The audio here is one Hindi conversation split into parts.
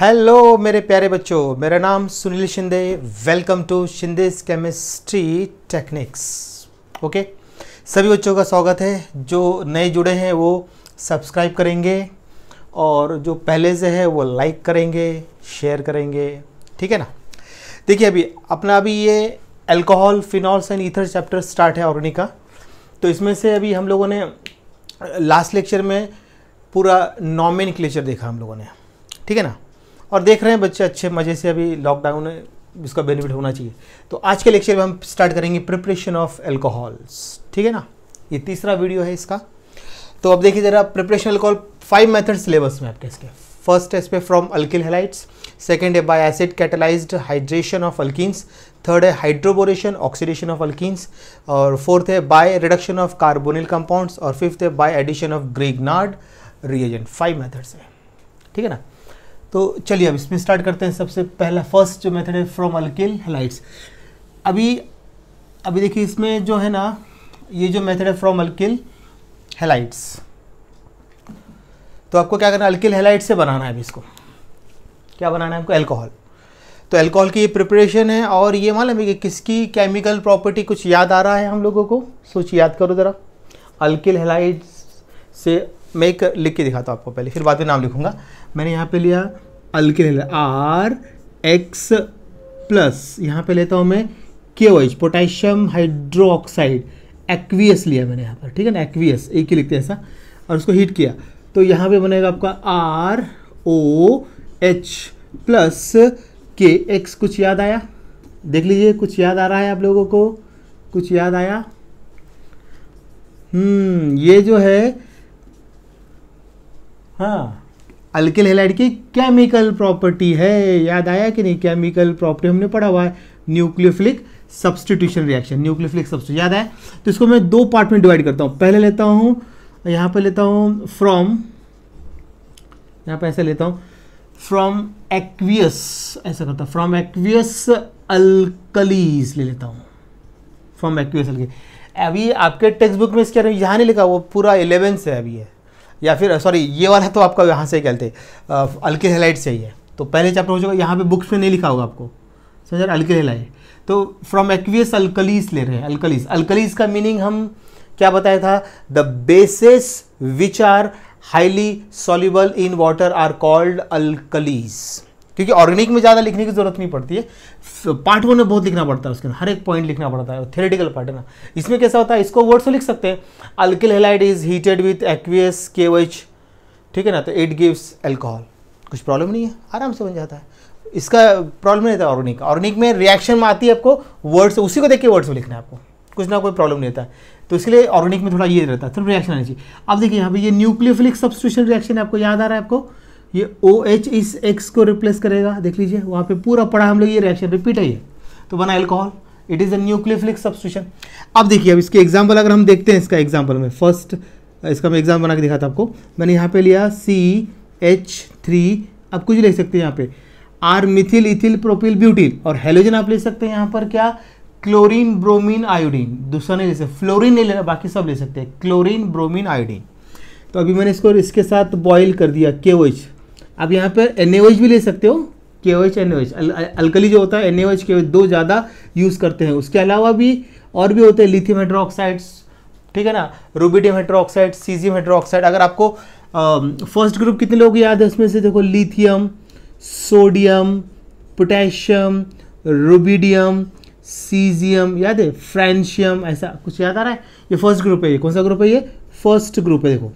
हेलो मेरे प्यारे बच्चों मेरा नाम Sunil Shinde welcome to Shinde chemistry techniques okay सभी बच्चों का स्वागत है जो नए जुड़े हैं वो सब्सक्राइब करेंगे और जो पहले से है वो लाइक करेंगे शेयर करेंगे ठीक है ना देखिए अभी अपना अभी ये alcohol phenols and ether chapter start है ऑर्गेनिक का तो इसमें से अभी हम लोगों ने लास्ट लेक्चर में पूरा नॉमिन देखा हम लोगों ने ठीक है ना और देख रहे हैं बच्चे अच्छे मज़े से अभी लॉकडाउन है इसका बेनिफिट होना चाहिए तो आज के लेक्चर में हम स्टार्ट करेंगे प्रिपरेशन ऑफ एल्कोहल्स ठीक है ना ये तीसरा वीडियो है इसका तो अब देखिए ज़रा preparation alcohol five method syllabus में आपके इसके फर्स्ट है इस पर फ्रॉम अल्किल हेलाइट्स सेकेंड है by acid catalysed hydration of alkenes third है हाइड्रोबोरेशन ऑक्सीडेशन ऑफ अल्किन्स और फोर्थ है by reduction of carbonyl compounds और फिफ्थ है by addition of Grignard reagent five methods है ठीक है ना तो चलिए अब इसमें स्टार्ट करते हैं सबसे पहला फर्स्ट जो मेथड है फ्रॉम अल्किल हेलाइट्स अभी अभी देखिए इसमें जो है ना ये जो मेथड है फ्रॉम अल्किल हेलाइट्स तो आपको क्या करना है अल्किल हेलाइट से बनाना है अभी इसको क्या बनाना है आपको एल्कोहल तो एल्कोहल की ये प्रिपरेशन है और ये मालूम है कि किसकी केमिकल प्रॉपर्टी कुछ याद आ रहा है हम लोगों को सोच याद करो ज़रा अल्किल हेलाइट्स से मैं एक लिख के दिखाता हूँ आपको पहले फिर बाद में नाम लिखूंगा मैंने यहाँ पे लिया अल्किन आर एक्स प्लस यहाँ पे लेता हूँ मैं के ओएच पोटेशियम हाइड्रोक्साइड एक्वियस लिया मैंने यहाँ पर ठीक है ना एक्वियस एक ही लिखते हैं ऐसा और उसको हीट किया तो यहाँ पे बनेगा आपका R O H plus K X कुछ याद आया देख लीजिए कुछ याद आ रहा है आप लोगों को कुछ याद आया हम्म ये जो है हाँ अल्किल हेलाइड की केमिकल प्रॉपर्टी है याद आया कि नहीं केमिकल प्रॉपर्टी हमने पढ़ा हुआ है nucleophilic substitution reaction nucleophilic substitution याद आया तो इसको मैं दो पार्ट में डिवाइड करता हूँ पहले लेता हूँ यहाँ पर लेता हूँ फ्रॉम यहाँ पे ऐसा लेता हूँ फ्रॉम एक्वियस ऐसा करता हूँ फ्रॉम एक्वियस अल्कलीज ले लेता हूँ फ्रॉम एक्वियस अल्कलीज अभी आपके टेक्स्ट बुक में इसके यहाँ नहीं लिखा वो पूरा इलेवेंथ है अभी है या फिर सॉरी ये वाला तो आपका यहाँ से कहते अल्के हेलाइट से ही है तो पहले चैप्टर हो चुका यहाँ पे बुक्स में नहीं लिखा होगा आपको समझ अल्के हेलाइट तो फ्रॉम एक्वियस अल्कलीस ले रहे हैं अल्कलीस अल्कलीस का मीनिंग हम क्या बताया था the bases which are highly soluble in water are called alkalis क्योंकि ऑर्गेनिक में ज़्यादा लिखने की जरूरत नहीं पड़ती है पार्ट वन में बहुत लिखना पड़ता है उसके अंदर हर एक पॉइंट लिखना पड़ता है थेरेटिकल पार्ट है ना इसमें कैसा होता है इसको वर्ड से लिख सकते हैं alkyl halide is heated with aqueous K ठीक है ना तो इट गिव्स एल्कोहल कुछ प्रॉब्लम नहीं है आराम से बन जाता है इसका प्रॉब्लम नहीं रहता ऑर्गेनिक ऑर्गेनिक में रिएक्शन में आती है आपको वर्ड से उसी को देख के वर्ड से लिखना है आपको कुछ ना कोई प्रॉब्लम नहीं रहता है तो इसके लिए ऑर्गेनिक में थोड़ा ये रहता है सिर्फ रिएक्शन आना चाहिए अब देखिए यहाँ पे ये न्यूक्लियोफिलिक सब्सिट्यूशन रिएक्शन है आपको याद आ रहा है आपको ये ओ एच इस एक्स को रिप्लेस करेगा देख लीजिए वहाँ पे पूरा पड़ा हम लोग ये रिएक्शन रिपीट है ये तो बना alcohol it is a nucleophilic substitution अब देखिए अब इसके एग्जाम्पल अगर हम देखते हैं इसका एग्जाम्पल में फर्स्ट इसका मैं एग्जाम्पल बना के दिखाता आपको मैंने यहाँ पे लिया सी एच थ्री आप कुछ ले सकते हैं यहाँ पे R methyl ethyl propyl butyl और हेलोजन आप ले सकते हैं यहाँ पर क्या क्लोरीन ब्रोमीन आयोडीन दूसरा नहीं ले सकते फ्लोरीन नहीं लेना बाकी सब ले सकते हैं क्लोरीन ब्रोमीन आयोडीन तो अभी मैंने इसको इसके साथ बॉईल कर दिया के ओ एच आप यहाँ पर एन भी ले सकते हो K O H N H alkali जो होता है एन एच के दो ज़्यादा यूज़ करते हैं उसके अलावा भी और भी होते हैं लिथियम हाइड्रोक्साइड्स ठीक है ना रूबीडियम हाइड्रोक्साइड सीजियम हाइड्रोक्साइड अगर आपको फर्स्ट ग्रुप कितने लोग याद है उसमें से देखो lithium sodium potassium rubidium caesium याद है फ्रेंशियम ऐसा कुछ याद आ रहा है ये फर्स्ट ग्रुप है ये कौन सा ग्रुप है ये फर्स्ट ग्रुप है देखो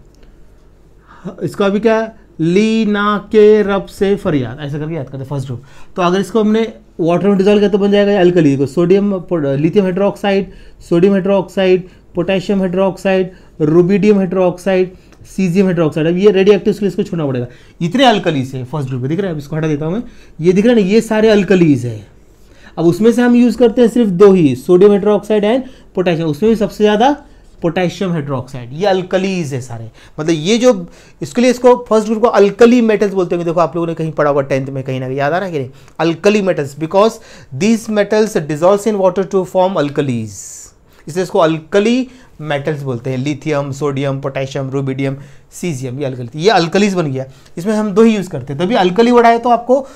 इसका अभी क्या है ली ना के रब से फरियाद ऐसा करके याद करते फर्स्ट ग्रुप तो अगर इसको हमने वाटर में डिजॉल्व किया तो बन जाएगा अल्कली को sodium lithium hydroxide sodium hydroxide potassium hydroxide rubidium hydroxide caesium hydroxide अब ये रेडी एक्टिव इसको छोड़ना पड़ेगा इतने अल्कलीज है फर्स्ट ग्रुप में दिख रहा है अब इसको हटा देता हूँ मैं ये दिख रहा है ना ये सारे अल्कलीज है अब उसमें से हम यूज़ करते हैं सिर्फ दो ही सोडियम हाइड्रोक्साइड एंड पोटेशियम उसमें भी सबसे ज़्यादा पोटेशियम हाइड्रोक्साइड ये अल्कलीज है सारे मतलब ये जो इसके लिए इसको फर्स्ट ग्रुप को अल्कली मेटल्स बोलते हैं देखो आप लोगों ने कहीं पढ़ा होगा टेंथ में कहीं ना कहीं याद आ रहा है कि नहीं alkali metals because these metals dissolve in water to form alkalis इसलिए इसको अल्कली मेटल्स बोलते हैं lithium sodium potassium rubidium caesium ये अल्कली ये अल्कलीज बन गया इसमें हम दो ही यूज़ करते हैं तभी अल्कली वर्ड आए तो आपको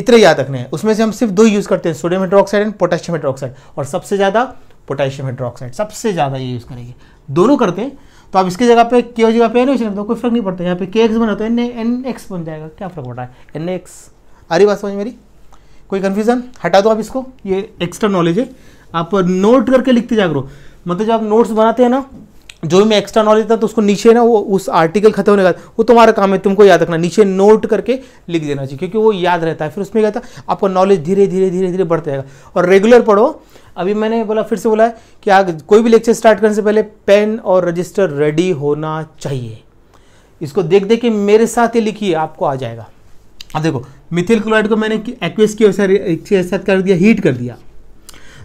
इतने याद रखने हैं उसमें से हम सिर्फ दो यूज़ करते हैं sodium hydroxide and potassium hydroxide और सबसे ज़्यादा पोटेशियम हाइड्रोक्साइड सबसे ज़्यादा ये यूज़ करेंगे दोनों करते हैं तो आप इसकी जगह पे के जगह पे एन एच तो कोई फर्क नहीं पड़ता यहाँ पे के एक्स बना तो एन एन एक्स बन जाएगा क्या फर्क पड़ा है एन एक्स आ रही बात समझ मेरी कोई कन्फ्यूजन हटा दो आप इसको ये एक्स्ट्रा नॉलेज है आप नोट करके लिखते जा करो मतलब जब आप नोट्स बनाते हैं ना जो मैं एक्स्ट्रा नॉलेज था तो उसको नीचे ना वो उस आर्टिकल खत्म होने का वो तुम्हारा काम है तुमको याद रखना नीचे नोट करके लिख देना चाहिए क्योंकि वो याद रहता है फिर उसमें क्या था आपका नॉलेज धीरे धीरे धीरे धीरे बढ़ जाएगा और रेगुलर पढ़ो अभी मैंने बोला फिर से बोला है कि आग कोई भी लेक्चर स्टार्ट करने से पहले पेन और रजिस्टर रेडी होना चाहिए इसको देख देख के मेरे साथ ही लिखिए आपको आ जाएगा अब देखो मिथिल क्लोराइड को मैंने एक्वेस्ट किया कर दिया हीट कर दिया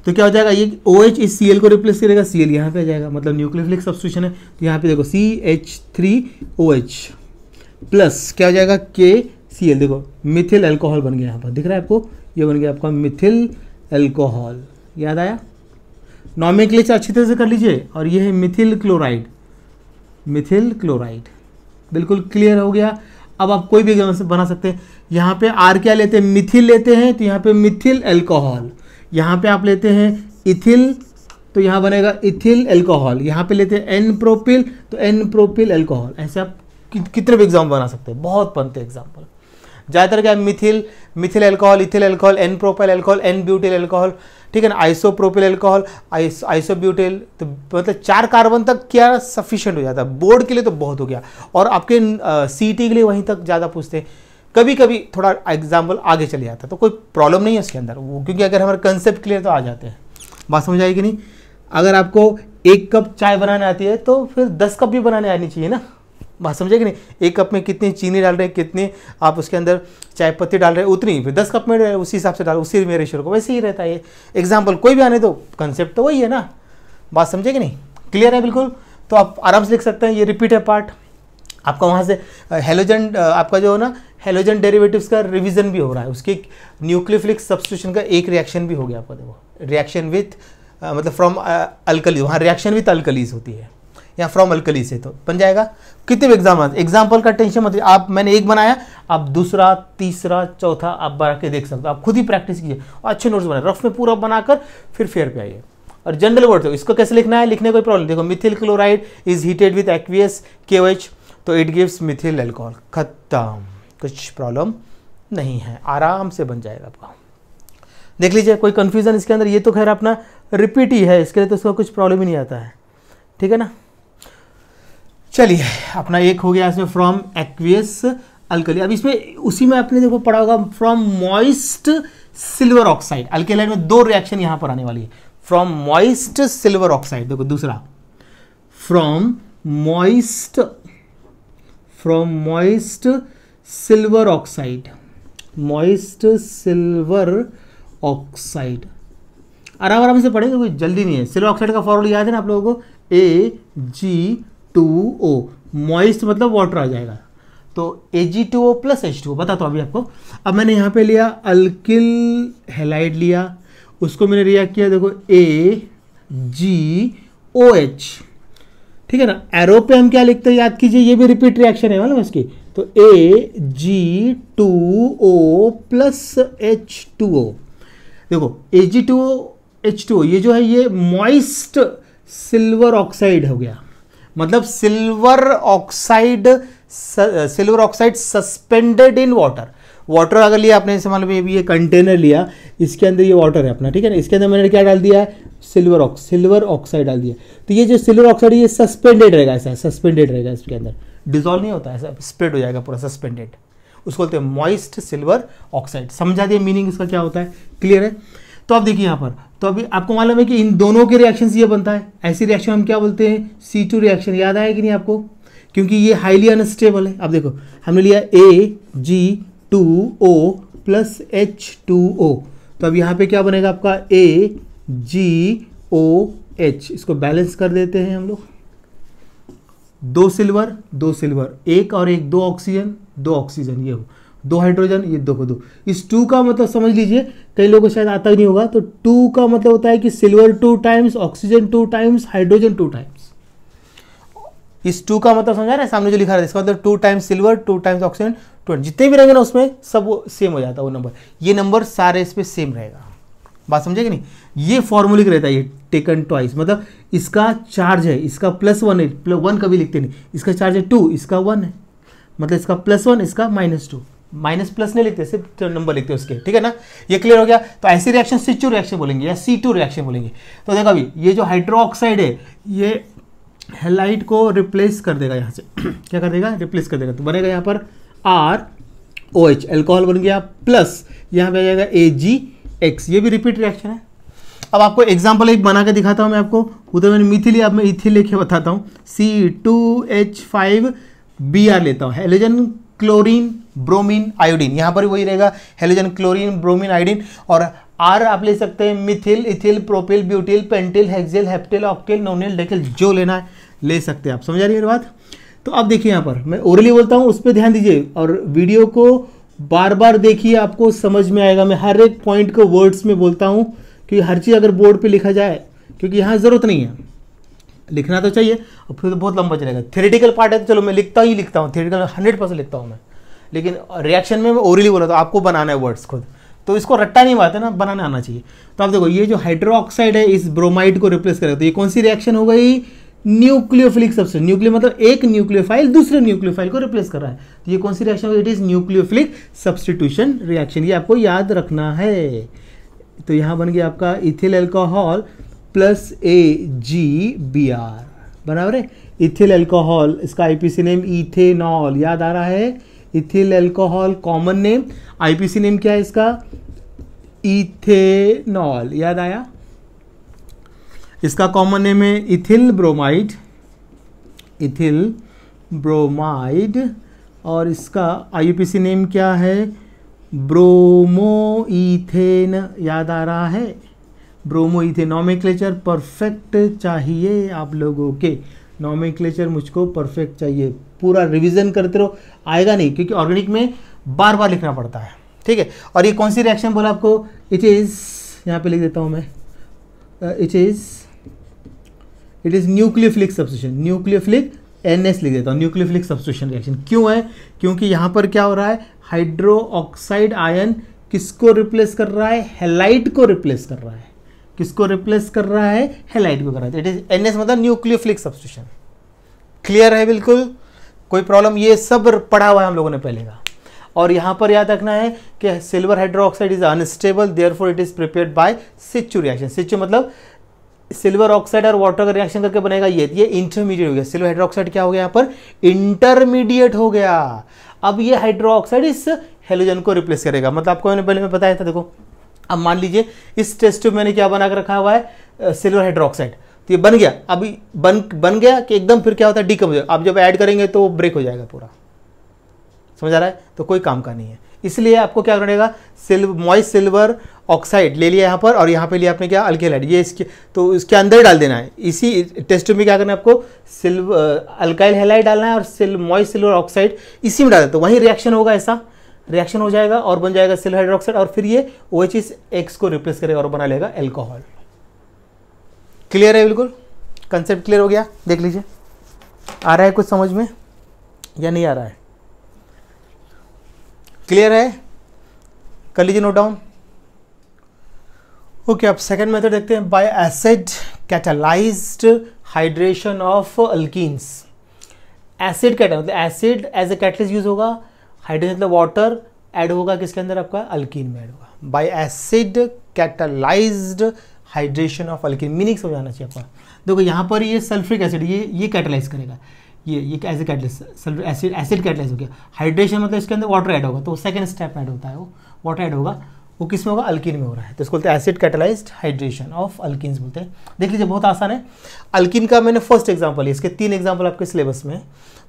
तो क्या हो जाएगा ये ओ OH एच इस सी को रिप्लेस करेगा सी एल यहाँ पर आ जाएगा मतलब न्यूक्लियोफिलिक सब्सिट्यूशन है तो यहाँ पे देखो C H three O H plus क्या हो जाएगा के सी एल देखो मिथिल एल्कोहल बन गया यहाँ पर दिख रहा है आपको ये बन गया आपका मिथिल एल्कोहल याद आया नॉमिक लेचर अच्छी तरह से कर लीजिए और ये है मिथिल क्लोराइड मिथिल क्लोराइड बिल्कुल क्लियर हो गया अब आप कोई भी बना सकते हैं यहाँ पे आर क्या लेते हैं मिथिल लेते हैं तो यहाँ पे मिथिल एल्कोहल यहाँ पे आप लेते हैं इथिल तो यहाँ बनेगा इथिल एल्कोहल यहाँ पे लेते हैं एन प्रोपिल तो एन प्रोपिल एल्कोहल ऐसे आप कि, कितने भी एग्जाम्पल बना सकते हैं बहुत बनते एग्जाम्पल ज़्यादातर क्या methyl methyl alcohol ethyl alcohol N propyl alcohol N butyl alcohol ठीक है ना आइसोप्रोपिल एल्कोहल आइसो ब्यूटिल तो मतलब चार कार्बन तक क्या सफिशियंट हो जाता है बोर्ड के लिए तो बहुत हो गया और आपके सी के लिए वहीं तक ज़्यादा पूछते हैं कभी कभी थोड़ा एग्जाम्पल आगे चले जाता है तो कोई प्रॉब्लम नहीं है उसके अंदर वो क्योंकि अगर हमारे कंसेप्ट क्लियर तो आ जाते हैं बात समझ आएगी नहीं अगर आपको एक कप चाय बनाने आती है तो फिर दस कप भी बनाने आनी चाहिए ना बात समझे कि नहीं एक कप में कितनी चीनी डाल रहे हैं कितनी आप उसके अंदर चाय पत्ती डाल रहे हैं उतनी फिर दस कप में उसी हिसाब से डाल उसी में रेशियो को वैसे ही रहता है एग्जाम्पल कोई भी आने दो कंसेप्ट तो वही है ना बात समझे कि नहीं क्लियर है बिल्कुल तो आप आराम से लिख सकते हैं ये रिपीट है पार्ट आपका वहाँ से हेलोजन आपका जो है ना हेलोजन डेरिवेटिव्स का रिवीजन भी हो रहा है उसके न्यूक्लियोफिलिक सब्सिट्यूशन का एक रिएक्शन भी हो गया आपका देखो रिएक्शन विथ मतलब फ्रॉम अल्कली वहाँ रिएक्शन विथ अल्कलीज होती है या फ्रॉम अल्कली से तो बन जाएगा कितने एग्जाम एग्जाम्पल का टेंशन मत आप मैंने एक बनाया आप दूसरा तीसरा चौथा आप बना के देख सकते हो आप खुद ही प्रैक्टिस कीजिए और अच्छे नोट्स बनाए रफ में पूरा बनाकर फिर फेयर पे आइए और जनरल वर्ड तो इसको कैसे लिखना है लिखने कोई प्रॉब्लम देखो methyl chloride is heated with aqueous K H तो इट गिव्स मिथिल एल्कोहल ख़त्म कुछ प्रॉब्लम नहीं है आराम से बन जाएगा आपका देख लीजिए कोई कन्फ्यूज़न इसके अंदर ये तो खैर अपना रिपीट ही है इसके लिए तो इसका कुछ प्रॉब्लम ही नहीं आता है ठीक है ना चलिए अपना एक हो गया इसमें फ्रॉम एक्वियस अल्कली अब इसमें उसी में आपने देखो पढ़ा होगा from moist silver oxide alkyl halide में दो रिएक्शन यहां पर आने वाली है फ्रॉम मॉइस्ट सिल्वर ऑक्साइड देखो दूसरा from moist from moist silver oxide moist silver oxide आराम आराम से पढ़ेंगे कोई जल्दी नहीं है सिल्वर ऑक्साइड का फॉर्मूला याद है ना आप लोगों को A G two O moist मतलब वाटर आ जाएगा तो A G two O plus H two O बताता हूँ अभी आपको अब मैंने यहाँ पे लिया अल्किल हेलाइड लिया उसको मैंने रिएक्ट किया देखो ए जी ओ एच ठीक है ना एरो पे हम क्या लिखते हैं याद कीजिए ये भी रिपीट रिएक्शन है मालूम इसकी तो A G two O plus H two O देखो A G two O H two O ये जो है ये मॉइस्ट सिल्वर ऑक्साइड हो गया मतलब silver oxide silver oxide suspended in water water अगर लिया आपने जैसे मान लो ये कंटेनर लिया इसके अंदर ये वाटर है अपना ठीक है ना इसके अंदर मैंने क्या डाल दिया है सिल्वर ऑक्स सिल्वर ऑक्साइड डाल दिया तो ये जो सिल्वर ऑक्साइड ये सस्पेंडेड रहेगा ऐसा सस्पेंडेड रहेगा इसके अंदर डिजोल्व नहीं होता ऐसा स्प्रेड हो जाएगा पूरा सस्पेंडेड उसको बोलते हैं मॉइस्ट सिल्वर ऑक्साइड समझा दिया मीनिंग इसका क्या होता है क्लियर है तो आप देखिए यहाँ पर तो अभी आपको मालूम है कि इन दोनों के रिएक्शन ये बनता है ऐसी रिएक्शन हम क्या बोलते हैं सी टू रिएक्शन याद आया कि नहीं आपको क्योंकि ये हाईली अनस्टेबल है अब देखो हमने लिया A G two O plus H two O तो अब यहाँ पे क्या बनेगा आपका ए जी ओ एच इसको बैलेंस कर देते हैं हम लोग दो सिल्वर दो सिल्वर एक और एक दो ऑक्सीजन दो ऑक्सीजन ये हो दो हाइड्रोजन ये दो को दो इस टू का मतलब समझ लीजिए कई लोगों को शायद आता ही नहीं होगा तो टू का मतलब होता है कि silver two times oxygen two times hydrogen two times इस टू का मतलब समझा रहे सामने जो लिखा रहा है इसका मतलब two times silver two times oxygen two जितने भी रहेंगे ना उसमें सब वो सेम हो जाता है वो नंबर ये नंबर सारे इस पर सेम रहेगा बात समझे कि नहीं ये फॉर्मूलिक रहता है ये टेकन ट्वाइस मतलब इसका चार्ज है इसका प्लस वन है प्लस वन कभी लिखते नहीं इसका चार्ज है टू इसका वन है मतलब इसका प्लस वन इसका माइनस टू माइनस प्लस नहीं लिखते सिर्फ नंबर लिखते हैं उसके ठीक है ना ये क्लियर हो गया तो ऐसी रिएक्शन सी टू रिएक्शन बोलेंगे या सी टू रिएक्शन बोलेंगे तो देखो अभी ये जो हाइड्रोक्साइड है ये हेलाइट को रिप्लेस कर देगा यहाँ से क्या कर देगा रिप्लेस कर देगा तो बनेगा यहाँ पर आर ओ एच एल्कोहल बन गया प्लस यहाँ पे आ जाएगा ए जी एक्स ये भी रिपीट रिएक्शन है अब आपको एग्जाम्पल एक बना के दिखाता हूँ मैं आपको उधर मैंने मिथिल अब मैं इथिल लेके बताता हूँ C two H five B R लेता हूँ हेलोजन क्लोरीन ब्रोमीन आयोडीन यहाँ पर वही रहेगा हेलोजन क्लोरीन ब्रोमीन आयोडीन और आर आप ले सकते हैं methyl ethyl propyl butyl pentyl hexyl heptyl octyl nonyl decyl जो लेना है ले सकते हैं आप समझ आ रही है बात तो अब देखिए यहाँ पर मैं ओरली बोलता हूँ उस पर ध्यान दीजिए और वीडियो को बार बार देखिए आपको समझ में आएगा मैं हर एक पॉइंट को वर्ड्स में बोलता हूँ क्योंकि हर चीज़ अगर बोर्ड पे लिखा जाए क्योंकि यहाँ ज़रूरत नहीं है लिखना तो चाहिए और फिर तो बहुत लंबा चलेगा थेरेटिकल पार्ट है तो चलो मैं लिखता ही लिखता हूँ थेरेटिकल हंड्रेड परसेंट लिखता हूँ मैं लेकिन रिएक्शन में मैं ओरली बोला तो आपको बनाना है वर्ड्स खुद तो इसको रट्टा नहीं मारते ना बनाना आना चाहिए तो आप देखो ये जो हाइड्रो है इस ब्रोमाइड को रिप्लेस करेगा तो ये कौन सी रिएक्शन हो गई न्यूक्लियोफिलिक सबसे न्यूक्लियो मतलब एक न्यूक्लियोफाइल दूसरे न्यूक्लियोफाइल को रिप्लेस कर रहा है तो ये कौन सी reaction it is nucleophilic substitution reaction ये आपको याद रखना है तो यहां बन गया आपका ethyl alcohol plus A G B R बराबर है इथिल एल्कोहल इसका आईपीसी नेम इथेनॉल याद आ रहा है ethyl alcohol common name IPC name क्या है इसका इथेनॉल याद आया इसका कॉमन नेम है इथिल ब्रोमाइड इथिल ब्रोमाइड और इसका आई नेम क्या है ब्रोमोइथेन याद आ रहा है ब्रोमोइथेन नॉमिक्लेचर परफेक्ट चाहिए आप लोगों के नॉमिक्लेचर मुझको परफेक्ट चाहिए पूरा रिवीजन करते रहो आएगा नहीं क्योंकि ऑर्गेनिक में बार बार लिखना पड़ता है ठीक है और ये कौन सी रिएक्शन बोला आपको इट इज़ यहाँ पे लिख देता हूँ मैं it uh, is it is nucleophilic substitution nucleophilic N S लिख देता हूँ न्यूक्लियोफिलिक सब्सटीट्यूशन रिएक्शन क्यों है क्योंकि यहाँ पर क्या हो रहा है हाइड्रोक्साइड आयन किसको रिप्लेस कर रहा है हेलाइट को रिप्लेस कर रहा है किसको रिप्लेस कर रहा है हेलाइट को कर रहा है इट इज एन एस मतलब न्यूक्लियोफिलिक सब्सटीट्यूशन क्लियर है बिल्कुल कोई प्रॉब्लम ये सब पढ़ा हुआ है हम लोगों ने पहले का और यहाँ पर याद रखना है कि silver hydroxide is unstable there it is prepare by situ reaction situ मतलब सिल्वर ऑक्साइड और वाटर का रिएक्शन करके बनेगा ये ये इंटरमीडिएट हो गया सिल्वर हाइड्रोक्साइड क्या हो गया यहाँ पर इंटरमीडिएट हो गया अब ये हाइड्रोक्साइड इस हेलोजन को रिप्लेस करेगा मतलब आपको मैंने पहले में बताया था देखो अब मान लीजिए इस टेस्ट ट्यूब मैंने क्या बना रखा हुआ है सिल्वर हाइड्रोक्साइड तो ये बन गया अभी बन बन गया कि एकदम फिर क्या होता है डीकम हो जब ऐड करेंगे तो ब्रेक हो जाएगा पूरा समझ आ रहा है तो कोई काम का नहीं है इसलिए आपको क्या करेगा सिल्व मॉइस सिल्वर ऑक्साइड ले लिया यहाँ पर और यहाँ पे लिया आपने क्या अल्केलाइड ये इसके तो इसके अंदर डाल देना है इसी टेस्ट में क्या करना है आपको सिल्व अल्काइल हेलाइड डालना है और सिल्व मॉइस सिल्वर ऑक्साइड इसी में डाल तो वहीं रिएक्शन होगा ऐसा रिएक्शन हो जाएगा और बन जाएगा सिल्व हाइड्रोक्साइड और फिर ये ओ एच एक्स को रिप्लेस करेगा और बना लेगा एल्कोहल क्लियर है बिल्कुल कंसेप्ट क्लियर हो गया देख लीजिए आ रहा है कुछ समझ में या नहीं आ रहा है क्लियर है कर लीजिए नोट डाउन ओके अब सेकेंड मेथड देखते हैं by acid catalysed hydration of alkenes acid कैटल मतलब acid as a catalyst use होगा हाइड्रोजन मतलब वाटर ऐड होगा किसके अंदर आपका अल्किन में ऐड होगा by acid catalysed hydration of alkene meaning समझाना चाहिए आपको देखो यहाँ पर ये सल्फ्रिक एसिड ये ये कैटलाइज करेगा ये ये as a catalyst acid acid catalyst हो गया हाइड्रेशन मतलब इसके अंदर वाटर ऐड होगा तो सेकंड स्टेप ऐड होता है वो वाटर ऐड होगा वो किस में होगा अल्किन में हो रहा है तो इसको बोलते हैं acid catalysed hydration of alkene बोलते हैं देख लीजिए बहुत आसान है अल्किन का मैंने फर्स्ट एग्जाम्पल लिया इसके तीन एग्जाम्पल आपके सिलेबस में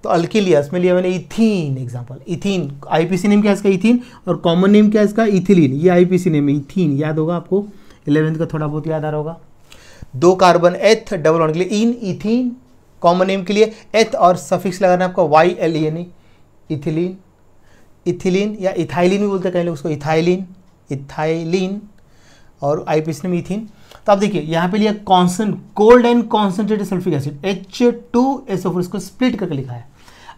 तो अल्किन लिया इसमें लिया मैंने ethene example ethene I P C name क्या है इसका इथिन और कॉमन नेम क्या है इसका इथिलीन ये आई पी सी नेम है इथीन याद होगा आपको इलेवेंथ का थोड़ा बहुत याद आ रहा होगा दो कार्बन एथ डबल वन के लिए इन इथिन कॉमन नेम के लिए एथ और सफिक्स लगाना आपका वाई एल ई नहीं इथिलीन इथिलीन या इथाइलिन भी बोलते हैं कई लोग उसको इथाइलिन इथाइलिन और आई पी e में इथिन तो आप देखिए यहाँ पे लिया कॉन्सन cold and concentrated sulphuric acid H two S O four इसको स्प्लिट करके लिखा है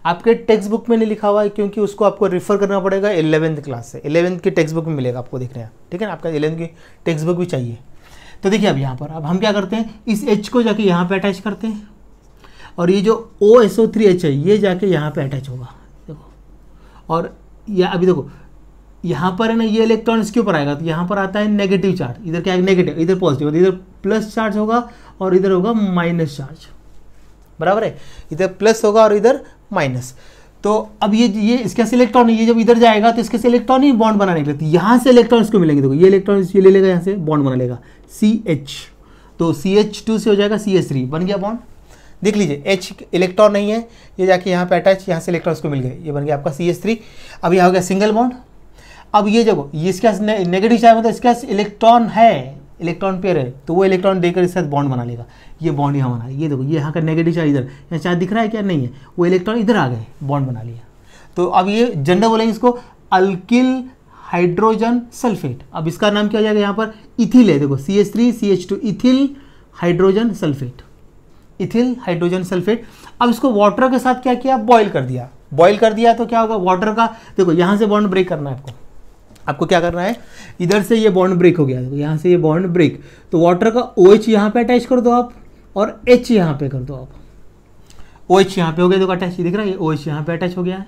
आपके टेक्स्ट बुक में नहीं लिखा हुआ है क्योंकि उसको आपको रेफर करना पड़ेगा एलेवेंथ क्लास से एलेवेंथ की टेक्स्ट बुक में मिलेगा आपको देखने का ठीक है ना आपका इलेवंथ की टेक्स्ट बुक भी चाहिए तो देखिए अब यहाँ पर अब हम क्या करते हैं इस एच को जाके यहाँ पर अटैच करते हैं और ये जो O S O three H है ये जाके यहाँ पे अटैच होगा देखो और या अभी देखो यहाँ पर है ना ये इलेक्ट्रॉन इसके ऊपर आएगा तो यहाँ पर आता है नेगेटिव चार्ज इधर क्या नेगेटिव इधर पॉजिटिव इधर प्लस चार्ज होगा और इधर होगा माइनस चार्ज बराबर है इधर प्लस होगा और इधर माइनस तो अब ये ये इसके से इलेक्ट्रॉन ये जब इधर जाएगा तो इसके से इलेक्ट्रॉन ही बॉन्ड बनाने के लिए तो यहाँ से इलेक्ट्रॉन इसको मिलेंगे देखो ये इलेक्ट्रॉन ये ले लेगा यहाँ से बॉन्ड बना लेगा सी एच तो सी एच टू से हो जाएगा सी एच थ्री बन गया बॉन्ड देख लीजिए एच इलेक्ट्रॉन नहीं है ये जाके यहाँ पे अटैच यहाँ से इलेक्ट्रॉन उसको मिल गए ये बन गया आपका सी एस थ्री अब यहाँ हो गया सिंगल बॉन्ड अब ये जब ये इसके ने, नेगेटिव चार्ज मतलब इसके इलेक्ट्रॉन है इलेक्ट्रॉन पेयर है तो वो इलेक्ट्रॉन देकर इसके साथ बॉन्ड बना लेगा ये बॉन्ड यहाँ बना ये देखो ये यहाँ का नेगेटिव चार्ज इधर यहाँ चार्ज दिख रहा है क्या नहीं है वो इलेक्ट्रॉन इधर आ गए बॉन्ड बना लिया तो अब ये जनरल बोलेंगे इसको अल्किल हाइड्रोजन सल्फेट अब इसका नाम क्या हो जाएगा यहाँ पर इथिल है देखो C H three C H two ethyl hydrogen sulphate ethyl hydrogen sulphate अब इसको वाटर के साथ क्या किया बॉइल कर दिया बॉइल कर दिया तो क्या होगा वाटर का देखो यहाँ से बॉन्ड ब्रेक करना है आपको आपको क्या करना है इधर से ये बॉन्ड ब्रेक हो गया यहां यहाँ से ये बॉन्ड ब्रेक तो वाटर का ओ OH एच यहाँ पर अटैच कर दो आप और एच यहाँ पे कर दो आप ओ OH यहाँ पे हो गया देखो अटैच दिख रहा है ओ OH यहाँ पे अटैच हो गया है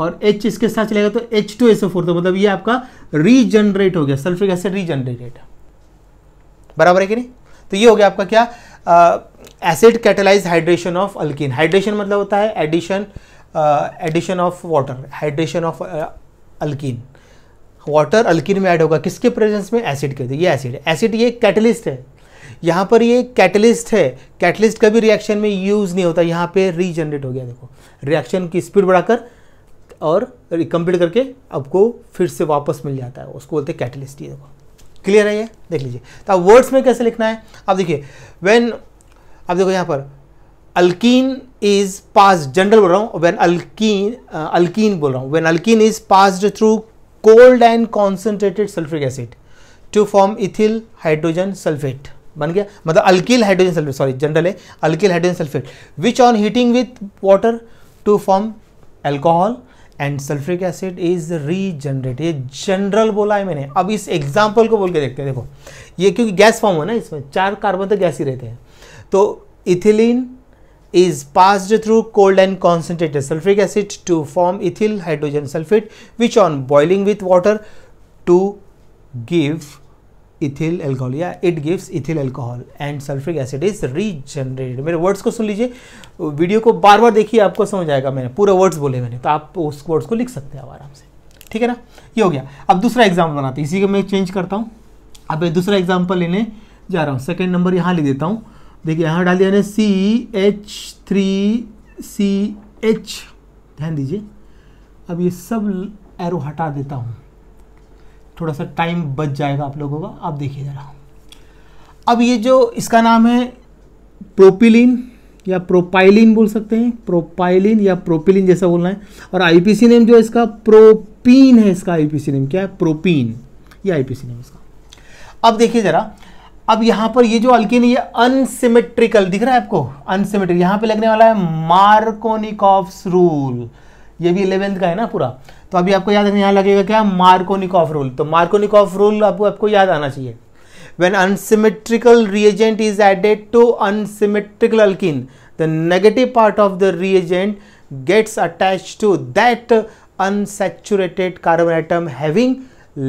और एच इसके साथ चलेगा तो एच टू एस फोर तो मतलब ये आपका रीजनरेट हो गया सल्फ्रिक एसिड रीजनरेटेड बराबर है कि नहीं तो ये हो गया आपका क्या acid catalyse hydration of alkene hydration मतलब होता है addition addition of water hydration of alkene water alkene में ऐड होगा किसके प्रेजेंस में एसिड के तो ये एसिड है एसिड ये कैटलिस्ट है यहाँ पर ये कैटलिस्ट है कैटलिस्ट का भी रिएक्शन में यूज़ नहीं होता यहाँ पे रीजनरेट हो गया देखो रिएक्शन की स्पीड बढ़ाकर और कंप्लीट करके आपको फिर से वापस मिल जाता है उसको बोलते हैं कैटलिस्ट ये देखो क्लियर है ये देख लीजिए तो अब वर्ड्स में कैसे लिखना है अब देखिए वेन अब देखो यहाँ पर अल्कीन इज पास्ड जनरल बोल रहा हूँ व्हेन अल्कीन अल्कीन बोल रहा हूँ when alkene is passed through cold and concentrated sulphuric acid to form ethyl hydrogen sulphate बन गया मतलब alkyl hydrogen sulphate sorry general है alkyl hydrogen sulphate which on heating with water to form alcohol and sulphuric acid is regenerate ये जनरल बोला है मैंने अब इस एग्जाम्पल को बोल के देखते हैं देखो ये क्योंकि गैस फॉर्म है ना इसमें चार कार्बन तो गैस ही रहते हैं तो ethylene is passed through cold and concentrated sulphuric acid to form ethyl hydrogen sulphate which on boiling with water to give ethyl alcohol या it gives ethyl alcohol and sulphuric acid is regenerated मेरे वर्ड्स को सुन लीजिए वीडियो को बार बार देखिए आपको समझ आएगा मैंने पूरा वर्ड्स बोले मैंने तो आप उस वर्ड्स को लिख सकते हैं आराम से ठीक है ना ये हो गया अब दूसरा एग्जाम्पल बनाते हैं इसी को मैं चेंज करता हूँ अब दूसरा एग्जाम्पल लेने जा रहा हूँ सेकेंड नंबर यहाँ लिख देता हूँ देखिए यहाँ डाल दिया C H three C H ध्यान दीजिए अब ये सब एरो हटा देता हूँ थोड़ा सा टाइम बच जाएगा आप लोगों का आप देखिए ज़रा अब ये जो इसका नाम है प्रोपिलिन या प्रोपाइलिन बोल सकते हैं प्रोपाइलिन या प्रोपिलिन जैसा बोलना है और आईपीसी नेम जो है इसका प्रोपीन है इसका आईपीसी नेम क्या है प्रोपीन ये आईपीसी नेम इसका अब देखिए ज़रा अब यहां पर ये जो अल्किन ये अनसिमेट्रिकल दिख रहा है आपको अनसिमेट्रिक यहां पे लगने वाला है मार्कोनिकॉफ्स रूल ये भी इलेवेंथ का है ना पूरा तो अभी आपको याद यहाँ लगेगा क्या मार्कोनिकॉफ रूल तो मार्कोनिकॉफ रूल आपको आपको याद आना चाहिए when unsymmetrical reagent is added to unsymmetrical alkene the negative part of the reagent gets attach to that unsaturated carbon atom having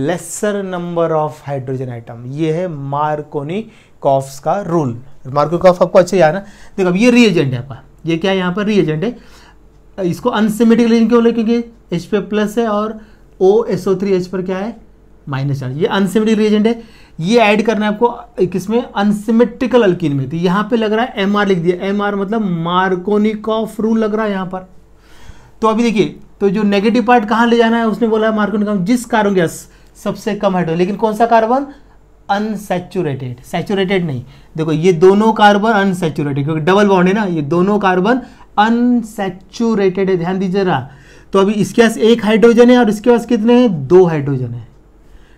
lesser number of hydrogen atom ये है मार्कोनी कॉफ्स का रूल मार्कोनी कॉफ आपको अच्छा याद ना देखो अब ये रिएजेंट है आपका ये क्या यहाँ पर रिएजेंट है इसको अनसिमेटिक रीजन क्यों बोले क्योंकि एच पे प्लस है और O S O three H पर क्या है माइनस चार्ज ये अनसिमेटिक रिएजेंट है ये ऐड करना है आपको किसमें अनसिमेट्रिकल अल्किन में तो यहाँ पे लग रहा है एम आर लिख दिया एम आर मतलब मार्कोनिकॉफ रूल लग रहा है यहाँ पर तो अभी देखिए तो जो नेगेटिव पार्ट कहाँ ले जाना है उसने बोला है मार्कोनिकॉफ जिस कार्बन गैस सबसे कम हाइड्रो लेकिन कौन सा कार्बन अनसेचुरेटेड सेचुरेटेड नहीं देखो ये दोनों कार्बन अनसेचुरेटेड क्योंकि डबल बॉन्ड है ना ये दोनों कार्बन अनसेचुरेटेड है ध्यान दीजिए रहा तो अभी इसके पास एक हाइड्रोजन है और इसके पास कितने हैं दो हाइड्रोजन है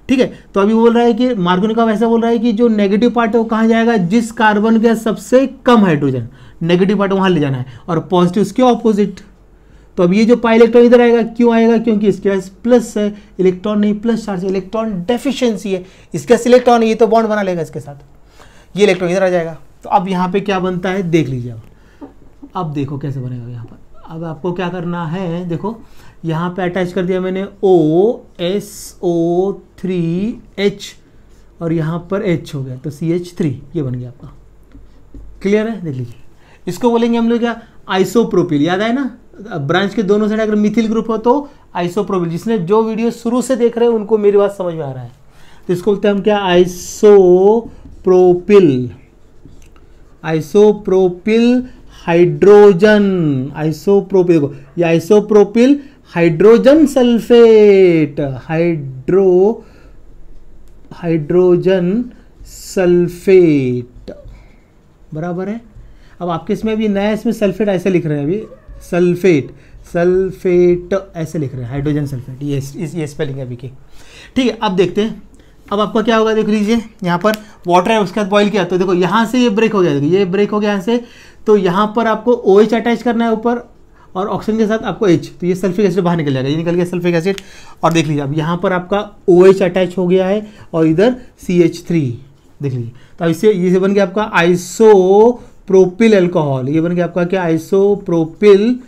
ठीक है तो अभी बोल रहा है कि मार्गोनिकॉव ऐसा बोल रहा है कि जो नेगेटिव पार्ट है वो कहाँ जाएगा जिस कार्बन के सबसे कम हाइड्रोजन नेगेटिव पार्ट वहाँ ले जाना है और पॉजिटिव उसके ऑपोजिट तो अब ये जो पाई इलेक्ट्रॉन इधर आएगा क्यों आएगा क्योंकि इसके पास प्लस है इलेक्ट्रॉन नहीं प्लस चार्ज इलेक्ट्रॉन डेफिशिएंसी है इसके पास इलेक्ट्रॉन ये तो बॉन्ड बना लेगा इसके साथ ये इलेक्ट्रॉन इधर आ जाएगा तो अब यहाँ पे क्या बनता है देख लीजिए आप अब देखो कैसे बनेगा यहाँ पर अब आपको क्या करना है देखो यहाँ पे अटैच कर दिया मैंने O S O three H और यहाँ पर एच हो गया तो सी एच थ्री ये बन गया आपका क्लियर है देख लीजिए इसको बोलेंगे हम लोग क्या आइसोप्रोपिल याद है ना ब्रांच के दोनों साइड अगर मिथिल ग्रुप हो तो आइसोप्रोपिल जिसने जो वीडियो शुरू से देख रहे हैं उनको मेरी बात समझ में आ रहा है तो इसको बोलते हैं हम क्या आइसोप्रोपिल आइसोप्रोपिल हाइड्रोजन आइसोप्रोपिल देखो ये isopropyl hydrogen sulphate hydro hydrogen sulphate बराबर है अब आपके इसमें भी नया इसमें सल्फेट ऐसे लिख रहे हैं अभी सल्फेट सल्फेट ऐसे लिख रहे हैं हाइड्रोजन सल्फेट ये इस ये स्पेलिंग है अभी की ठीक है अब देखते हैं अब आपका क्या होगा देख लीजिए यहाँ पर वाटर है उसके बाद बॉईल किया तो देखो यहाँ से ये ब्रेक हो गया देखो ये ब्रेक हो गया यहाँ से तो यहाँ पर आपको ओ OH अटैच करना है ऊपर और ऑक्सीजन के साथ आपको एच तो ये सल्फिक एसिड बाहर निकल जाएगा ये निकल गया सल्फिक एसिड और देख लीजिए अब यहाँ पर आपका ओ OH अटैच हो गया है और इधर सी एच थ्री देख लीजिए तो इससे ये बन गया आपका आइसो प्रोपिल एल्कोहल ये बन गया आपका क्या आइसो प्रोपिल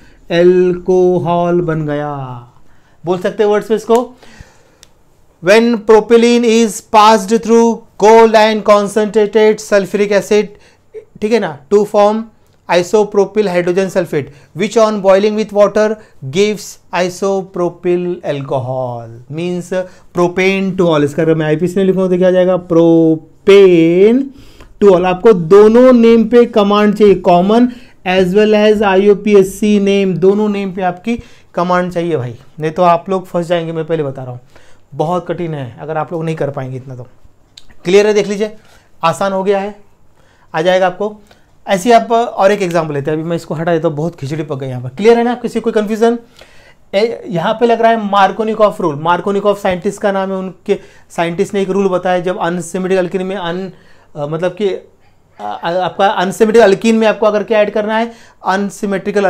एल्कोहल बन गया बोल सकते हैं वर्ड्स में इसको when propylene is passed through cold and concentrated sulphuric acid ठीक है ना to form isopropyl hydrogen sulfate which on boiling with water gives isopropyl alcohol means uh, propane to all इसका मैं आईपीसी में लिखूँ तो क्या जाएगा प्रोपेन टू ऑल आपको दोनों नेम पे कमांड चाहिए common as well as IUPAC name दोनों नेम पे आपकी कमांड चाहिए भाई नहीं तो आप लोग फंस जाएंगे मैं पहले बता रहा हूँ बहुत कठिन है अगर आप लोग नहीं कर पाएंगे इतना तो क्लियर है देख लीजिए आसान हो गया है आ जाएगा आपको ऐसी आप और एक एग्जाम्पल लेते हैं अभी मैं इसको हटा देता हूँ बहुत खिचड़ी पक गई यहाँ पर क्लियर है ना किसी कोई कन्फ्यूजन यहाँ पे लग रहा है Markovnikov rule Markovnikov scientist का नाम है उनके साइंटिस्ट ने एक रूल बताया जब अनसिमेटिक अल्किन में अन मतलब कि आपका अनसिमेट्रिकल अल्किन में आपको अगर क्या ऐड करना है अनसिमेट्रिकल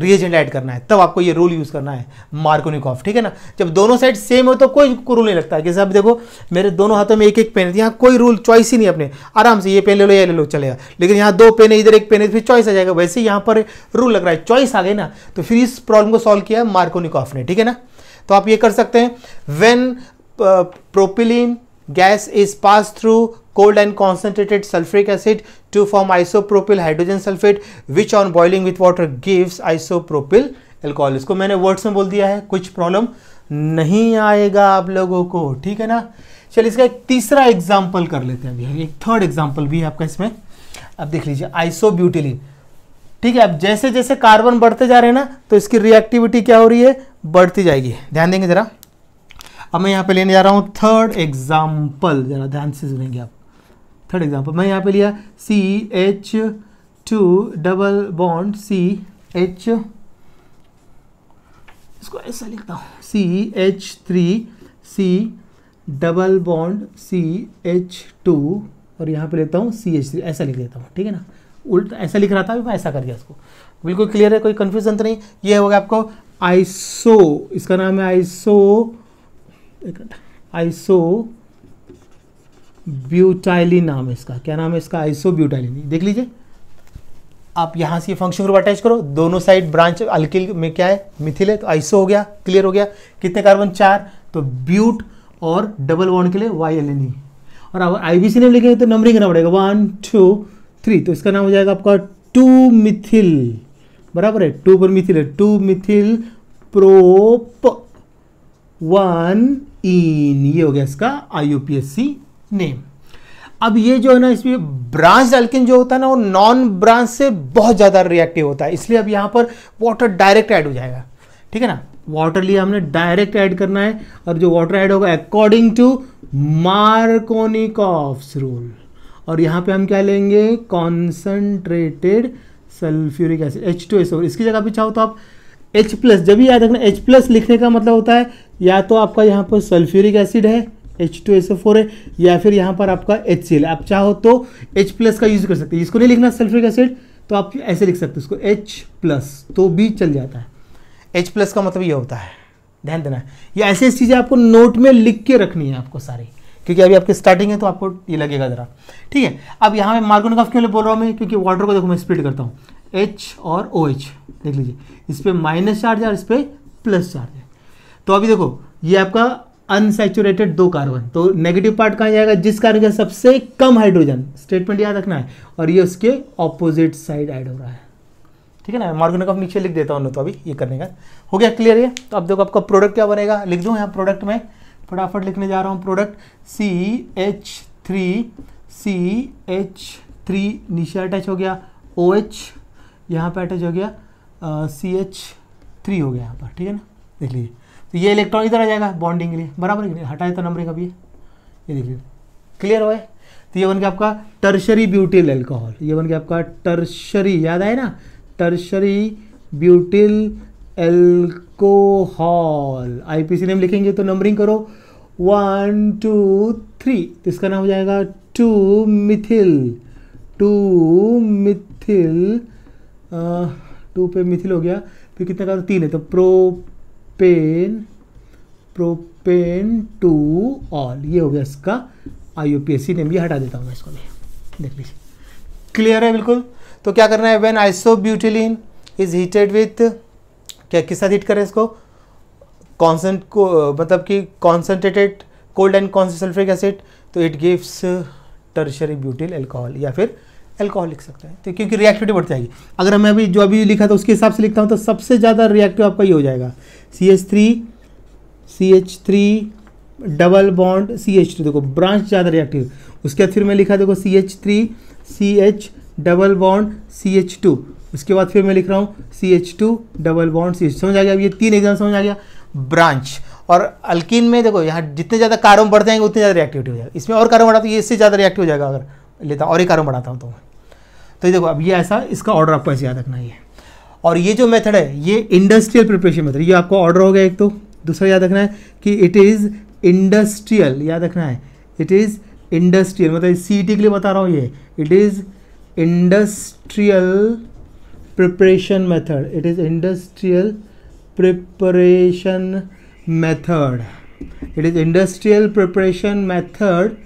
रिएजेंट ऐड करना है तब आपको ये रूल यूज़ करना है मार्कोनिकॉफ ठीक है ना जब दोनों साइड सेम हो तो कोई रूल नहीं लगता जैसे आप देखो मेरे दोनों हाथों में एक एक पेन है यहाँ कोई रूल चॉइस ही नहीं अपने आराम से ये पेन ले लो ये ले लो चलेगा लेकिन यहाँ दो पेन है इधर एक पेन है फिर चॉइस आ जाएगा वैसे यहाँ पर रूल लग रहा है चॉइस आ गई ना तो फिर इस प्रॉब्लम को सॉल्व किया मार्कोनिकॉफ ने ठीक है ना तो आप ये कर सकते हैं when propylene gas is pass through cold and concentrated sulphuric acid to form isopropyl hydrogen sulphate which on boiling with water gives isopropyl alcohol इसको मैंने वर्ड्स में बोल दिया है कुछ प्रॉब्लम नहीं आएगा आप लोगों को ठीक है ना चलिए इसका एक तीसरा एग्जाम्पल कर लेते हैं अभी एक थर्ड एग्जाम्पल भी है आपका इसमें अब देख लीजिए आइसोब्यूटिलिन ठीक है अब जैसे जैसे कार्बन बढ़ते जा रहे हैं ना तो इसकी रिएक्टिविटी क्या हो रही है बढ़ती जाएगी ध्यान देंगे जरा अब मैं यहाँ पे लेने जा रहा हूँ थर्ड एग्जाम्पल ज़रा ध्यान से सुनेंगे आप थर्ड एग्जाम्पल मैं यहाँ पे लिया C H two double bond C H इसको ऐसा लिखता हूँ C H three C double bond C H two और यहाँ पे लेता हूँ सी एच थ्री ऐसा लिख लेता हूँ ठीक है ना उल्टा ऐसा लिख रहा था मैं ऐसा कर दिया उसको बिल्कुल क्लियर है कोई कन्फ्यूजन तो नहीं ये हो गया आपको आइसो इसका नाम है आइसो आइसो ब्यूटाइलिन नाम है इसका क्या नाम है इसका आइसो ब्यूटाइलिन देख लीजिए आप यहां से फंक्शन ग्रुप अटैच करो दोनों साइड ब्रांच अल्किल में क्या है मिथिल है तो आइसो हो गया क्लियर हो गया कितने कार्बन चार तो ब्यूट और डबल वन के लिए वाई एल एन ई और अब आई बी सी नेम लिखेंगे तो नंबरिंग करना पड़ेगा वन टू थ्री तो इसका नाम हो जाएगा आपका टू मिथिल बराबर है टू पर मिथिल है two methyl prop one ene ये हो गया इसका आईयूपीएससी नेम अब ये जो है ना इसमें ब्रांच एल्किन जो होता है ना वो नॉन ब्रांच से बहुत ज़्यादा रिएक्टिव होता है इसलिए अब यहाँ पर वाटर डायरेक्ट ऐड हो जाएगा ठीक है ना वाटर लिया हमने डायरेक्ट ऐड करना है और जो वाटर ऐड होगा अकॉर्डिंग टू मार्कोनिकॉफ्स रूल और यहाँ पे हम क्या लेंगे concentrated sulphuric acid H two S इसकी जगह पे चाहो तो आप एच प्लस जब भी याद रखना एच प्लस लिखने का मतलब होता है या तो आपका यहाँ पर सल्फ्यूरिक एसिड है H two S O four है या फिर यहाँ पर आपका एच सी एल आप चाहो तो एच प्लस का यूज़ कर सकते हैं इसको नहीं लिखना सल्फ्यूरिक एसिड तो आप ऐसे लिख सकते हो उसको एच प्लस तो भी चल जाता है एच प्लस का मतलब ये होता है ध्यान देना ये ऐसी ऐसी चीज़ें आपको नोट में लिख के रखनी है आपको सारी क्योंकि अभी आपकी स्टार्टिंग है तो आपको ये लगेगा ज़रा ठीक है अब यहाँ मैं मार्गोनिकॉफ क्यों बोल रहा हूँ मैं क्योंकि वाटर को देखो मैं स्प्लिट करता हूँ एच और ओ OH. एच देख लीजिए इस पर माइनस चार्ज है और इस पर प्लस चार्ज है तो अभी देखो ये आपका अनसेचुरेटेड दो कार्बन तो नेगेटिव पार्ट कहाँ जाएगा जिस कार्बन का सबसे कम हाइड्रोजन स्टेटमेंट याद रखना है और ये उसके ऑपोजिट साइड ऐड हो रहा है ठीक है ना मार्गोन का नीचे लिख देता हूँ तो अभी ये करने का हो गया क्लियर है तो अब देखो आपका प्रोडक्ट क्या बनेगा लिख दूँ यहाँ प्रोडक्ट में फटाफट लिखने जा रहा हूँ product C H three C H three नीचे अटैच हो गया ओ एच यहाँ पर अटैच हो गया सी एच थ्री हो गया यहाँ पर ठीक है ना देख लीजिए तो ये इलेक्ट्रॉन इधर आ जाएगा बॉन्डिंग के लिए बराबर है हटाए तो नंबरिंग अभी ये देख लीजिए क्लियर हो तो ये बन गया आपका टर्शरी ब्यूटिल एल्कोहल ये बन गया आपका टर्शरी याद आए ना tertiary butyl alcohol IUPAC name लिखेंगे तो नंबरिंग करो वन टू थ्री तो इसका नाम हो जाएगा two methyl two methyl two पे मिथिल हो गया फिर कितने का तो तीन है तो प्रोपेन प्रोपेन टू ऑल ये हो गया इसका I U P S C name भी हटा देता हूँ मैं इसको भी देख लीजिए क्लियर है बिल्कुल तो क्या करना है iso butylene is heated with क्या किस साथ हीट करें इसको कॉन्सेंट को मतलब कि concentrated cold and concentrated sulphuric acid तो it gives tertiary butyl alcohol या फिर एल्कोहल लिख सकते हैं तो क्योंकि रिएक्टिविटी बढ़ जाएगी अगर मैं अभी जो अभी लिखा था उसके हिसाब से लिखता हूँ तो सबसे ज़्यादा रिएक्टिव आपका ये हो जाएगा C H three C H three double bond C H three देखो ब्रांच ज़्यादा रिएक्टिव उसके बाद फिर मैं लिखा देखो C H three C H double bond C H two उसके बाद फिर मैं लिख रहा हूँ C H two double bond C H समझ आ गया अब ये तीन एग्जाम समझ आ गया ब्रांच और अल्किन में देखो यहाँ जितने ज़्यादा कार्बन बढ़ जाएंगे उतने ज़्यादा रिएक्टिविटी हो जाएगा इसमें और कार्बन बढ़ा तो ये इससे ज़्यादा रिएक्टिव हो जाएगा अगर लेता और एक कार्बन बढ़ाता हूँ तो मैं तो ये देखो अब ये ऐसा इसका ऑर्डर आपको ऐसे याद रखना है और ये जो मेथड है ये इंडस्ट्रियल प्रिपरेशन मेथड ये आपको ऑर्डर हो गया एक तो दूसरा याद रखना है कि इट इज़ इंडस्ट्रियल याद रखना है इट इज़ इंडस्ट्रियल मतलब सी के लिए बता रहा हूँ ये it is industrial preparation method it is industrial preparation method it is industrial preparation method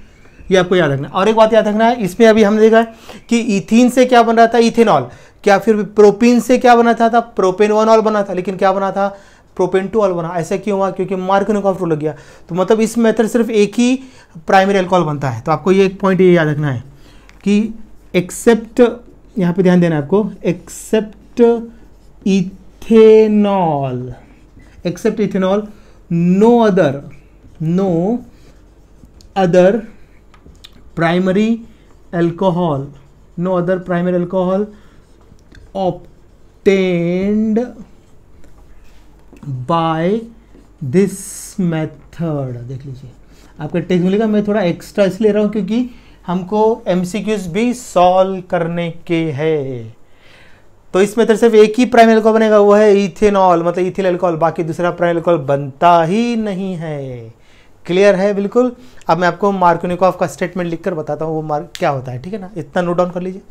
ये आपको याद रखना और एक बात याद रखना है इसमें अभी हमने देखा है कि इथिन से क्या बन रहा था इथेनॉल क्या फिर प्रोपीन से क्या बना था, था प्रोपेन वन ऑल बना था लेकिन क्या बना था प्रोपेन टू ऑल बना ऐसा क्यों हुआ क्योंकि मार्कोनिकॉफ रूल लग गया तो मतलब इस मेथड सिर्फ एक ही प्राइमरी एल्कोहल बनता है तो आपको ये एक पॉइंट ये याद रखना है कि एक्सेप्ट यहाँ पे ध्यान देना है आपको except ethanol except ethanol no other no other primary alcohol no other primary alcohol obtained by this method देख लीजिए आपका टेक्स्ट मिलेगा मैं थोड़ा एक्स्ट्रा इसलिए रहा हूँ क्योंकि हमको एम भी सॉल्व करने के है तो इसमें तो सिर्फ एक ही प्राइम एल्कोहल बनेगा वो है इथेनॉल मतलब इथिल एल्कोहल बाकी दूसरा प्राइम एल्कोहल बनता ही नहीं है क्लियर है बिल्कुल अब मैं आपको मार्कोनिकॉफ का स्टेटमेंट लिखकर बताता हूँ वो मार्क क्या होता है ठीक है ना इतना नोट डाउन कर लीजिए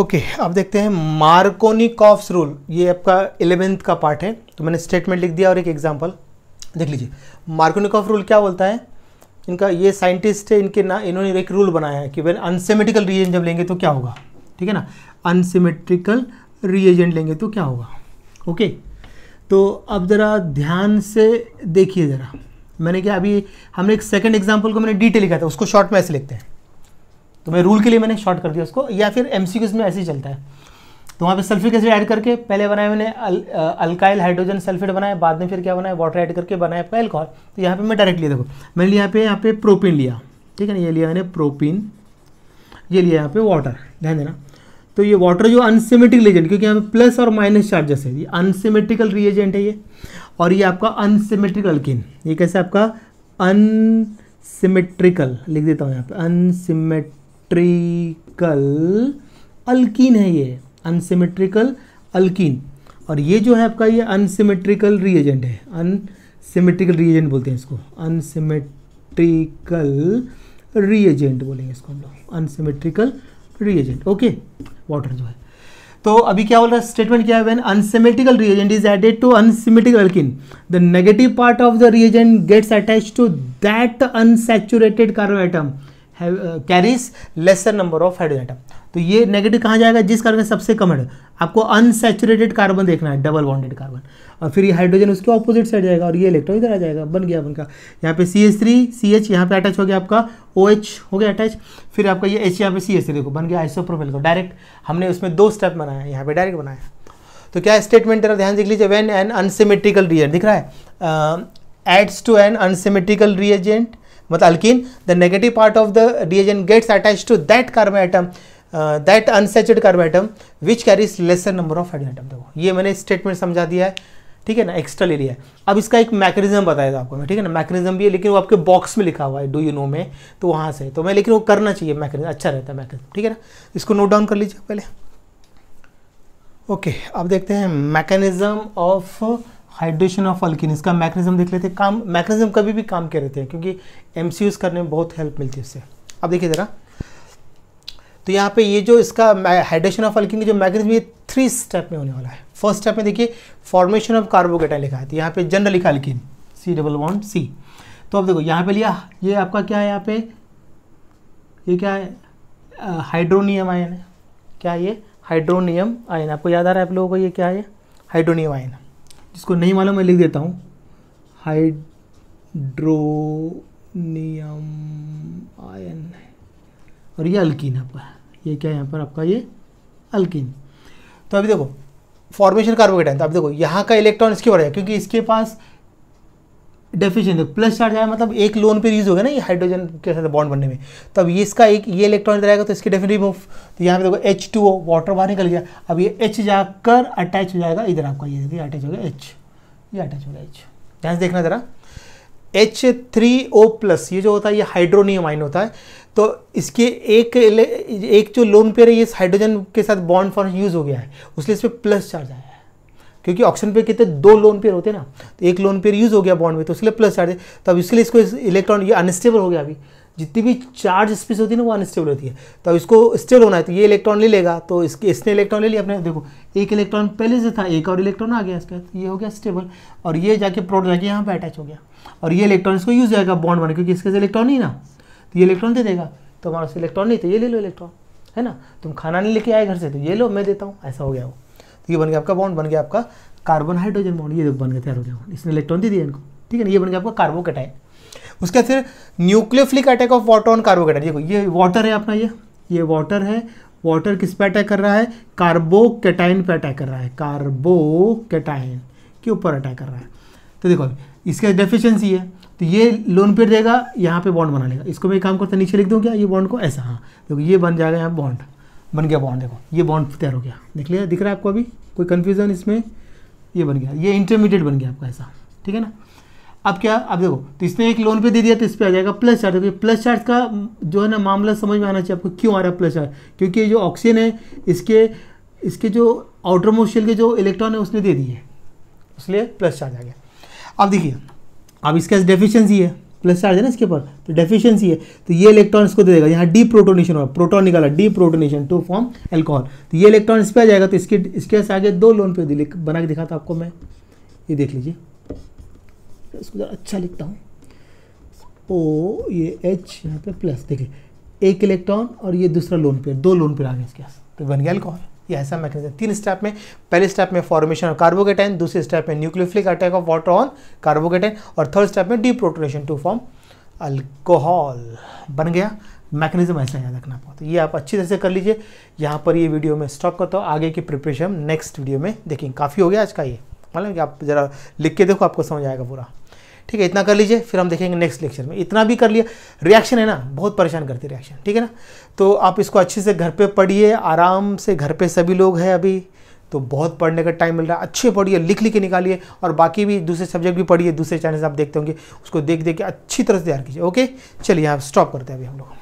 ओके okay, अब देखते हैं मार्कोनिकॉफ्स रूल ये आपका इलेवेंथ का पार्ट है तो मैंने स्टेटमेंट लिख दिया और एक एग्जाम्पल देख लीजिए मार्कोनिकॉफ रूल क्या बोलता है इनका ये साइंटिस्ट है इनके ना इन्होंने एक रूल बनाया है कि भाई अनसीमेट्रिकल रिएजेंट जब लेंगे तो क्या होगा ठीक है ना अनसीमेट्रिकल रिएजेंट लेंगे तो क्या होगा ओके okay? तो अब ज़रा ध्यान से देखिए ज़रा मैंने क्या अभी हमने एक सेकंड एग्जांपल को मैंने डिटेल लिखा था उसको शॉर्ट में ऐसे लिखते हैं तो मैं रूल के लिए मैंने शॉर्ट कर दिया उसको या फिर एम में ऐसे ही चलता है तो वहाँ पे सल्फ्रिक एसिड ऐड करके पहले बनाया मैंने अल, अल्काइल हाइड्रोजन सल्फेट बनाया बाद में फिर क्या बनाया वाटर ऐड करके बनाया एल्कोहल तो यहाँ पर मैं डायरेक्ट लिया देखो मैंने यहाँ पे यहाँ पे प्रोपिन लिया ठीक है ना ये लिया मैंने प्रोपिन ये लिया यहाँ पे वाटर ध्यान देना तो ये वाटर जो अनसिमेट्रिकल रीजेंट क्योंकि यहाँ पे प्लस और माइनस चार्जेस है ये अनसिमेट्रिकल रिएजेंट है ये और ये आपका अनसिमेट्रिकल अल्किन ये कैसे आपका अनसिमेट्रिकल लिख देता हूँ यहाँ पे अनसिमेट्रिकल अल्किन है ये अनसिमेट्रिकल अल्किन और ये जो है आपका ये अनसिमेट्रिकल रिएजेंट है अनसिमेट्रिकल रिएजेंट बोलते हैं इसको अनसिमेट्रिकल रिएजेंट बोलेंगे इसको हम लोग अनसिमेट्रिकल रिएजेंट ओके वाटर जो है तो अभी क्या बोल रहा है स्टेटमेंट क्या है when unsymmetrical reagent is added to unsymmetric alkene the negative part of the reagent gets attach to that unsaturated carbon atom carries lesser number of hydrogen atom तो ये नेगेटिव कहाँ जाएगा जिस कार्बन सबसे कम है आपको अनसेचुरेटेड कार्बन देखना है डबल बॉन्डेड कार्बन और फिर ये हाइड्रोजन उसके ऑपोजिट साइड जाएगा और ये इलेक्ट्रॉन इधर आ जाएगा बन गया उनका यहाँ पे C H three C H यहाँ पे अटैच हो गया आपका ओ OH एच हो गया अटैच फिर आपका ये एच यहाँ पे सी एच थ्री देखो बन गया आइसोप्रोफिल को डायरेक्ट हमने उसमें दो स्टेप बनाया यहाँ पे डायरेक्ट बनाया तो क्या स्टेटमेंट है ध्यान देख लीजिए वेन एन अनसिमेट्रिकल रिएजेंट दिख रहा है adds to an unsymmetrical reagent मतलब alkene the negative part of the reagent gets attach to that carbon atom that unsaturate carbon atom which carries lesser number of hydrogen atom देखो ये मैंने स्टेटमेंट समझा दिया है ठीक है ना एक्स्ट्रा ले लिया है अब इसका एक मैकेनिज्म बताया था आपको मैं ठीक है ना मैकेनिज्म भी है लेकिन वो आपके बॉक्स में लिखा हुआ है डू यू नो में तो वहाँ से तो मैं लेकिन वो करना चाहिए मैकेनिज्म अच्छा रहता है मैकेनिज्म ठीक है ना इसको नोट डाउन कर लीजिए पहले ओके अब देखते हैं mechanism of hydration of alkene इसका मैकेनिज्म देख लेते हैं काम मैकेनिज्म कभी भी काम के रहते हैं क्योंकि एम करने में बहुत हेल्प मिलती है इससे अब देखिए ज़रा तो यहाँ पे ये जो इसका हाइड्रेशन ऑफ अल्किन की जो मैकेनिज्म ये थ्री स्टेप में होने वाला है फर्स्ट स्टेप में देखिए फॉर्मेशन ऑफ कार्बोकेटाइन लिखा है तो यहाँ पे जनरल लिखा लेकिन सी डबल वन सी तो अब देखो यहाँ पे लिया ये आपका क्या है यहाँ पे ये क्या है हाइड्रोनियम आयन है क्या ये हाइड्रोनियम आयन आपको याद आ रहा है आप लोगों को ये क्या है हाइड्रोनियम आयन जिसको नहीं मालूम मैं लिख देता हूँ हाइड्रोनियम आयन और ये अल्किन आपका ये क्या है यहाँ पर आपका ये अल्किन तो अभी देखो फॉर्मेशन कार्बोकेटाइन तो आप देखो यहाँ का इलेक्ट्रॉन इसके बढ़ेगा क्योंकि इसके पास डेफिशिएंट प्लस चार्ज आया मतलब एक लोन पे यूज हो गया ना ये हाइड्रोजन के साथ बॉन्ड बनने में तब ये इसका एक ये इलेक्ट्रॉन इधर आएगा तो इसके डेफिनेटली मूव तो यहाँ पे देखो एच टू ओ वाटर बाहर निकल गया अब ये एच जाकर अटैच हो जाएगा इधर आपका ये देखिए अटैच हो गया एच ये अटैच हो गया एच ध्यान से देखना ज़रा एच थ्री ओ प्लस ये जो होता है ये हाइड्रोनियम आइन होता है तो इसके एक एक जो लोन पेयर है ये हाइड्रोजन के साथ बॉन्ड फॉर्म यूज़ हो गया है उसलिए इस पर प्लस चार्ज आया है क्योंकि ऑक्सीजन पे कितने दो लोन पेयर होते हैं ना तो एक लोन पेयर यूज़ हो गया बॉन्ड में तो इसलिए प्लस चार्ज तो अब इसके लिए इसको इलेक्ट्रॉन ये अनस्टेबल हो गया अभी जितनी भी चार्ज स्पीस होती है ना वो अनस्टेबल होती है तो अब इसको स्टेबल होना है तो ये इलेक्ट्रॉन ले लेगा तो इसके इसने इलेक्ट्रॉन ले लिया अपने देखो एक इलेक्ट्रॉन पहले से था एक और इलेक्ट्रॉन आ गया इसका तो ये हो गया स्टेबल और ये जाके प्रोट जाके यहाँ पर अटैच हो गया और ये इलेक्ट्रॉन इसको यूज़ जाएगा बॉन्ड बने क्योंकि इसके इलेक्ट्रॉन ही ना तो ये इलेक्ट्रॉन दे देगा तो हमारे पास इलेक्ट्रॉन नहीं तो ये ले लो इलेक्ट्रॉन है ना तुम खाना नहीं लेके आए घर से तो ये लो मैं देता हूँ ऐसा हो गया वो तो ये बन गया आपका बॉन्ड बन गया आपका कार्बन हाइड्रोजन बॉन्ड ये बन गया तैयार हो गया इसने इलेक्ट्रॉन दे दिया इनको ठीक है ना ये बन गया आपका कार्बोकेटाइन उसके बाद फिर nucleophilic attack of water on carbocation देखो ये वाटर है अपना ये ये वाटर है वाटर किस पे अटैक कर रहा है कार्बोकेटाइन पे अटैक कर रहा है कार्बोकेटाइन के ऊपर अटैक कर रहा है तो देखो इसके डेफिशिएंसी है तो ये लोन पे देगा यहाँ पे बॉन्ड बना लेगा इसको मैं काम करता नीचे लिख दूँ क्या ये बॉन्ड को ऐसा हाँ देखो ये बन जाएगा यहाँ बॉन्ड बन गया बॉन्ड देखो ये बॉन्ड तैयार हो गया देख लिया दिख रहा है आपको अभी कोई कन्फ्यूजन इसमें ये बन गया ये इंटरमीडिएट बन गया आपका ऐसा ठीक है ना अब क्या अब देखो तो इसने एक लोन पे दे दिया तो इस पर आ जाएगा प्लस चार्ज देखिए प्लस चार्ज का जो है ना मामला समझ में आना चाहिए आपको क्यों आ रहा है प्लस चार्ज क्योंकि जो ऑक्सीजन है इसके इसके जो आउटर मोशियल के जो इलेक्ट्रॉन है उसने दे दिए इसलिए प्लस चार्ज आ गया अब देखिए अब इसका डेफिशिएंसी है प्लस चार्ज है ना इसके ऊपर तो डेफिशिएंसी है तो ये इलेक्ट्रॉन इसको दे देगा यहाँ डी प्रोटोनेशन होगा प्रोटोन निकाला deprotonation to form alcohol तो ये इलेक्ट्रॉन इस पर आ जाएगा तो इसके इसके आगे दो लोन पे बना के दिखाता आपको मैं ये देख लीजिए इसको ज़रा अच्छा लिखता हूँ ओ ये एच यहाँ पे प्लस देखिए एक इलेक्ट्रॉन और ये दूसरा लोन पेयर दो लोन पेयर आ गया इसके पास तो बन गया एल्कोहल ये ऐसा मैकेनिज्म तीन स्टेप में पहले स्टेप में फॉर्मेशन ऑफ कार्बोकेटाइन दूसरे स्टेप में nucleophilic attack of water on carbocation और थर्ड स्टेप में डीप्रोटोनेशन टू फॉर्म अल्कोहल बन गया मैकेनिज्म ऐसा याद रखना पड़ता है ये आप अच्छी तरह से कर लीजिए यहाँ पर ये वीडियो में स्टॉप करता हूँ आगे की प्रिपरेशन हम नेक्स्ट वीडियो में देखेंगे काफ़ी हो गया आज का ये मालूम मतलब कि आप ज़रा लिख के देखो आपको समझ आएगा पूरा ठीक है इतना कर लीजिए फिर हम देखेंगे नेक्स्ट लेक्चर में इतना भी कर लिया रिएक्शन है ना बहुत परेशान करती है रिएक्शन ठीक है ना तो आप इसको अच्छे से घर पे पढ़िए आराम से घर पे सभी लोग हैं अभी तो बहुत पढ़ने का टाइम मिल रहा है अच्छे पढ़िए लिख लिख के निकालिए और बाकी भी दूसरे सब्जेक्ट भी पढ़िए दूसरे चैनल आप देखते होंगे उसको देख देख के अच्छी तरह से तैयार कीजिए ओके चलिए आप स्टॉप करते हैं अभी हम लोग